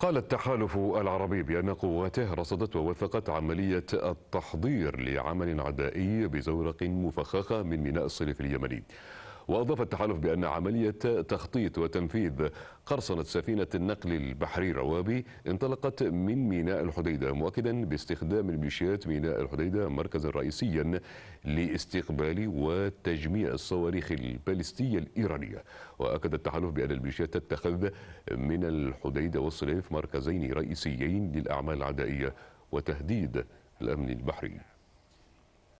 قال التحالف العربي بأن قواته رصدت ووثقت عملية التحضير لعمل عدائي بزورق مفخخة من ميناء الصليف اليمني وأضاف التحالف بأن عملية تخطيط وتنفيذ قرصنة سفينة النقل البحري روابي انطلقت من ميناء الحديدة مؤكدا باستخدام الميليشيات ميناء الحديدة مركزا رئيسيا لاستقبال وتجميع الصواريخ البالستية الإيرانية وأكد التحالف بأن الميليشيات تتخذ من الحديدة والصليف مركزين رئيسيين للأعمال العدائية وتهديد الأمن البحري